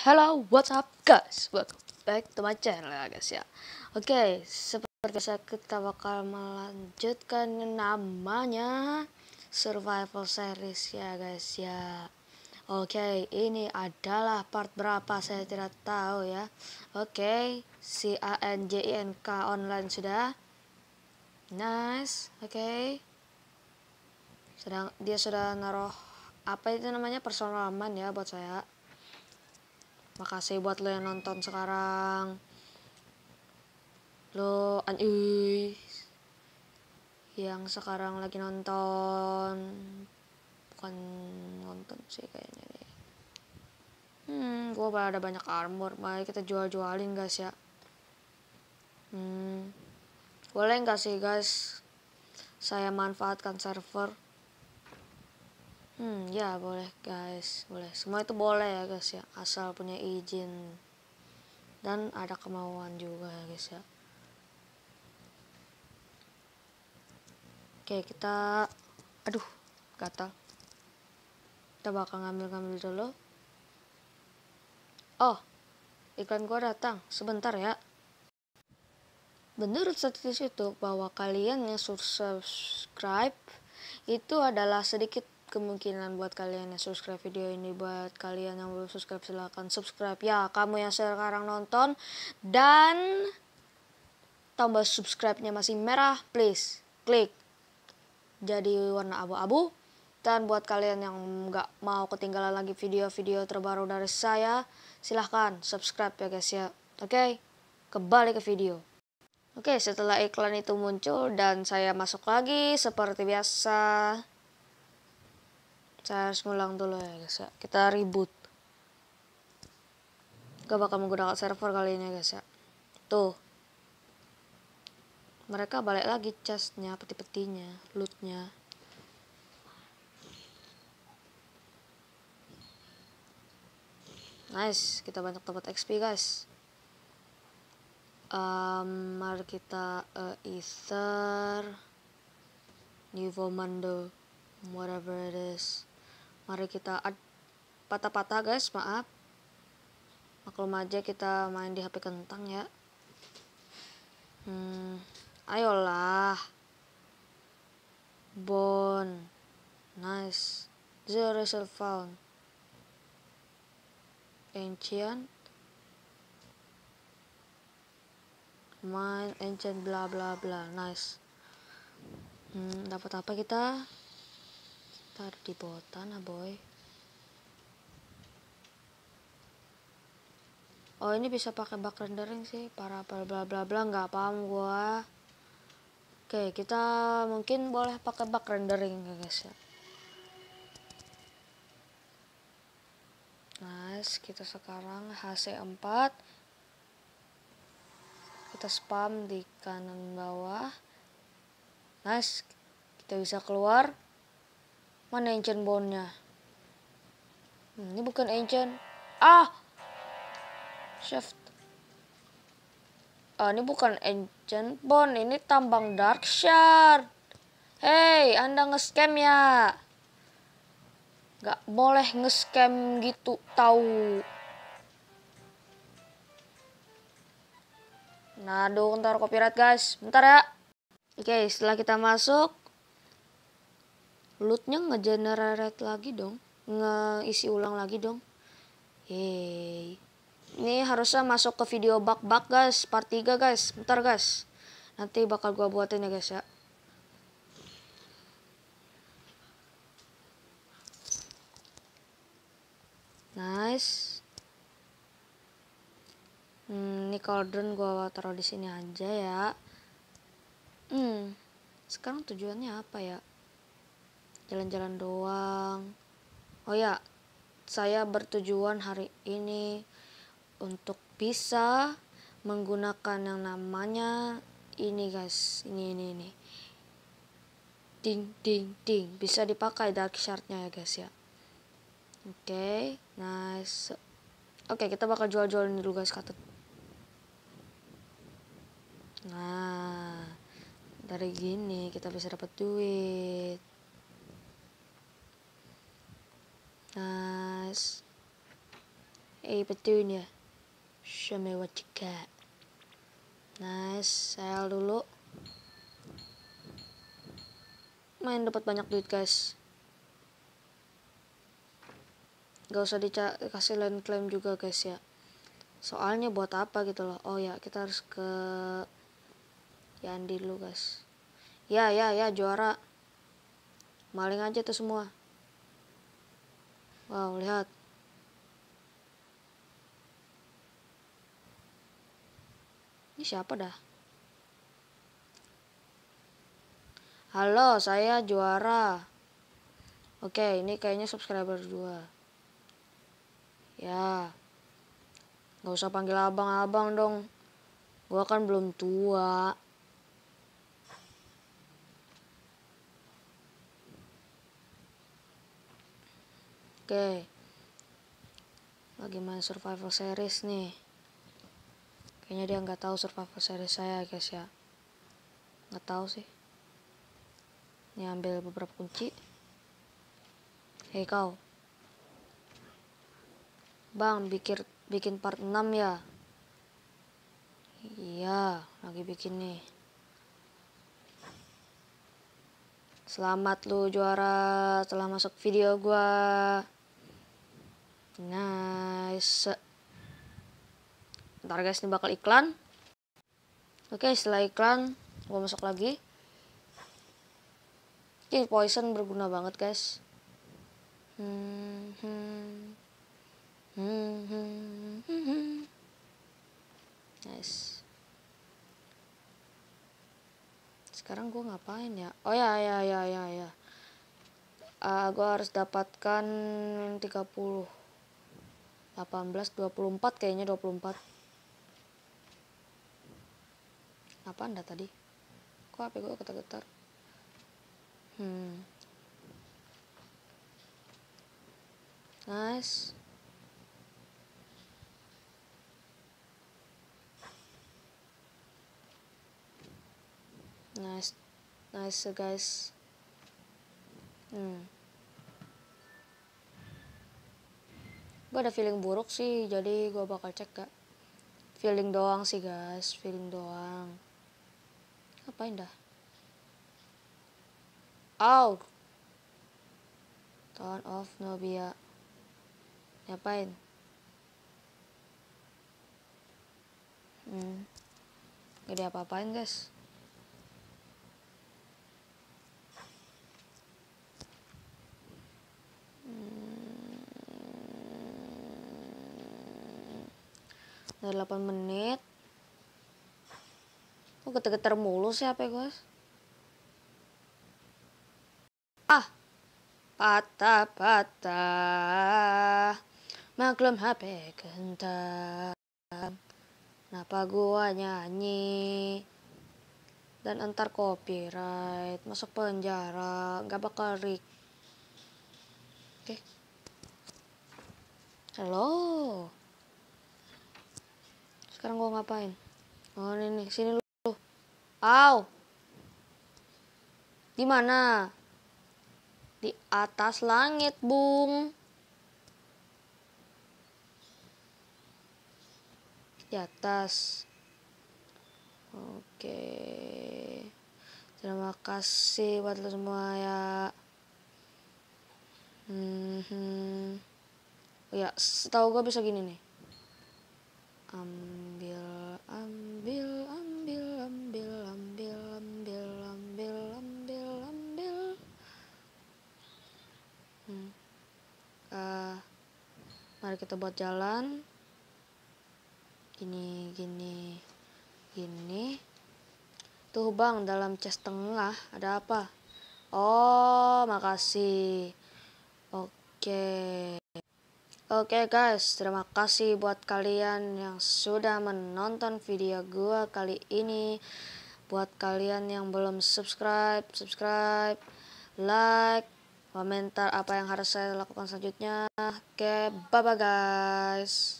Hello, what's up guys? Welcome back to my channel ya guys ya. Oke, okay, seperti biasa kita bakal melanjutkan namanya survival series ya guys ya. Oke, okay, ini adalah part berapa saya tidak tahu ya. Oke, okay, si K online sudah. Nice, oke. Okay. Sedang dia sudah naruh apa itu namanya personal aman ya buat saya. Makasih buat lo yang nonton sekarang. Lo anjuy yang sekarang lagi nonton bukan nonton sih kayaknya nih. Hmm, gua pada ada banyak armor, mari kita jual-jualin guys ya. Hmm, boleh nggak sih guys? Saya manfaatkan server Hmm, ya boleh guys, boleh. Semua itu boleh ya guys ya, asal punya izin dan ada kemauan juga ya guys ya. Oke, kita aduh, gatal. Kita bakal ngambil-ngambil dulu. Oh, iklan gua datang. Sebentar ya. Menurut statistik itu bahwa kalian yang subscribe itu adalah sedikit kemungkinan buat kalian yang subscribe video ini buat kalian yang belum subscribe silahkan subscribe ya kamu yang sekarang nonton dan tambah subscribe-nya masih merah please klik jadi warna abu-abu dan buat kalian yang nggak mau ketinggalan lagi video-video terbaru dari saya silahkan subscribe ya guys ya oke okay? kembali ke video Oke, setelah iklan itu muncul dan saya masuk lagi seperti biasa saya harus ngulang dulu ya guys ya. Kita reboot. Gak bakal menggunakan server kali ini guys ya. Tuh. Mereka balik lagi chestnya, peti-petinya, lootnya. Nice, kita banyak tempat XP guys. Um, mari kita uh, ether, new commando, whatever it is mari kita patah-patah guys maaf maklum aja kita main di HP kentang ya hmm, ayolah Bon nice zero result found ancient mine ancient bla bla bla nice hmm, dapat apa kita di bawah tanah boy oh ini bisa pakai bak rendering sih para bla bla bla bla nggak paham gua oke kita mungkin boleh pakai bak rendering ya guys ya nice kita sekarang HC4 kita spam di kanan bawah nice kita bisa keluar Mana ancient bone-nya? Hmm, ini bukan ancient. Ah! Shift. Ah, ini bukan ancient bone, ini tambang dark shard. Hei, Anda nge-scam ya? Gak boleh nge-scam gitu, tahu. Nah, aduh, ntar copyright guys. Bentar ya. Oke, setelah kita masuk, loadnya ngegenerate lagi dong ngeisi ulang lagi dong yeay ini harusnya masuk ke video bak-bak guys part 3 guys bentar guys nanti bakal gua buatin ya guys ya nice hmm, ini cauldron gua taruh di sini aja ya hmm sekarang tujuannya apa ya jalan-jalan doang. Oh ya, saya bertujuan hari ini untuk bisa menggunakan yang namanya ini guys, ini ini ini. Ding ding ding, bisa dipakai dark shardnya ya guys ya. Oke, okay, nice. Oke, okay, kita bakal jual-jualin dulu guys kata. Nah, dari gini kita bisa dapat duit. Cause Hey Petunia Show me what you Nice Sel dulu Main dapat banyak duit guys Gak usah dikasih land claim juga guys ya Soalnya buat apa gitu loh Oh ya kita harus ke Yandi dulu guys Ya ya ya juara Maling aja tuh semua wow lihat ini siapa dah halo saya juara oke ini kayaknya subscriber dua ya nggak usah panggil abang-abang dong gua kan belum tua Oke. Lagi main survival series nih. Kayaknya dia nggak tahu survival series saya, guys ya. Nggak tahu sih. Ini ambil beberapa kunci. Hei kau. Bang, bikin bikin part 6 ya. Iya, lagi bikin nih. Selamat lu juara telah masuk video gua. Nice. Ntar guys, ini bakal iklan. Oke, setelah iklan, gue masuk lagi. Ini poison berguna banget guys. Hmm, hmm. Hmm, hmm, hmm, hmm. Nice. Sekarang gue ngapain ya? Oh ya, ya, ya, ya, ya. Uh, eh, gue harus dapatkan 30. 18 24 kayaknya 24 apa anda tadi kok HP gue getar-getar hmm nice nice nice guys hmm gue ada feeling buruk sih jadi gue bakal cek gak feeling doang sih guys feeling doang ngapain dah out turn off Nobia ngapain hmm gede apa-apain guys udah 8 menit kok geter-geter mulu sih HP gue ah patah patah maklum HP kentang kenapa gua nyanyi dan entar copyright masuk penjara nggak bakal rik oke okay. halo sekarang gue ngapain? Oh, ini, nih sini lu. Au. Di mana? Di atas langit, Bung. Di atas. Oke. Terima kasih buat lo semua ya. Hmm. ya, tahu gue bisa gini nih. Um, mari kita buat jalan gini gini gini tuh bang dalam chest tengah ada apa oh makasih oke oke guys terima kasih buat kalian yang sudah menonton video gua kali ini buat kalian yang belum subscribe subscribe like komentar apa yang harus saya lakukan selanjutnya. Oke, bye bye guys.